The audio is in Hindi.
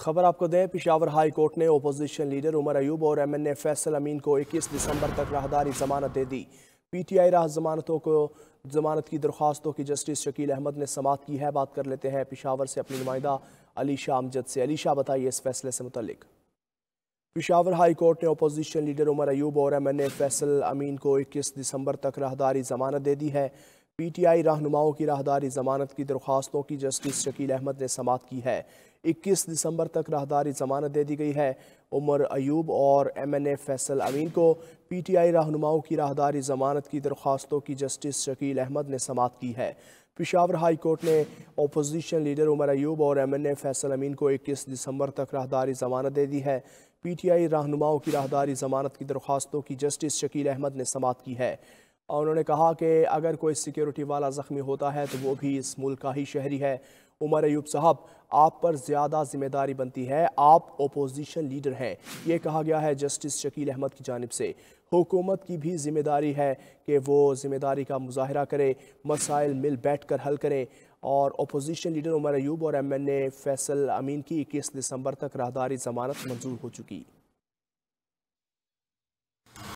खबर आपको दें पिशावर हाई कोर्ट ने ओपोजिशन लीडर उमर अयूब और M N A Faisal Amin को इक्कीस दिसंबर तक राहदारी जमानत दे दी पी टी आई राह जमानतों को जमानत की दरख्वास्तों की जस्टिस शकील अहमद ने समात की है बात कर लेते हैं पिशावर से अपनी नुमाइंदा अली शाह अमजद से अली शाह बताइए इस फैसले से मुतलिक पिशावर हाई कोर्ट ने अपोजिशन लीडर उमर अयूब और M N A Faisal Amin को इक्कीस दिसंबर तक राहदारी जमानत दे दी है पी टी आई रहनुमाओं की राहदारी जमानत की दरख्वास्तों की जस्टिस शकील अहमद ने समात की है इक्कीस दिसंबर तक राहदारी जमानत दे दी गई है उमर अयूब और M N A Faisal Amin को पी टी आई रहनुमाओं की राहदारी जमानत की दरख्वास्तों की जस्टिस शकील अहमद ने समात की है पिशावर हाई कोर्ट ने अपोजिशन लीडर उमर अयूब और M N A Faisal Amin को इक्कीस दिसंबर तक राहदारी जमानत दे दी है पी टी आई रहनुमाओं की राहदारी जमानत की दरख्वास्तों की जस्टिस शकील अहमद ने समात की है और उन्होंने कहा कि अगर कोई सिक्योरिटी वाला ज़ख्मी होता है तो वो भी इस मुल्क का ही शहरी है उमर अयूब साहब आप पर ज़्यादा जिम्मेदारी बनती है आप अपोजिशन लीडर हैं ये कहा गया है जस्टिस शकील अहमद की जानब से हुकूमत की भी जिम्मेदारी है कि वो जिम्मेदारी का मुजाहरा करें मसाइल मिल बैठ कर हल करें और अपोजिशन लीडर उमर अयूब और M N A Faisal Amin की इक्कीस दिसंबर तक राहदारी जमानत मंजूर हो चुकी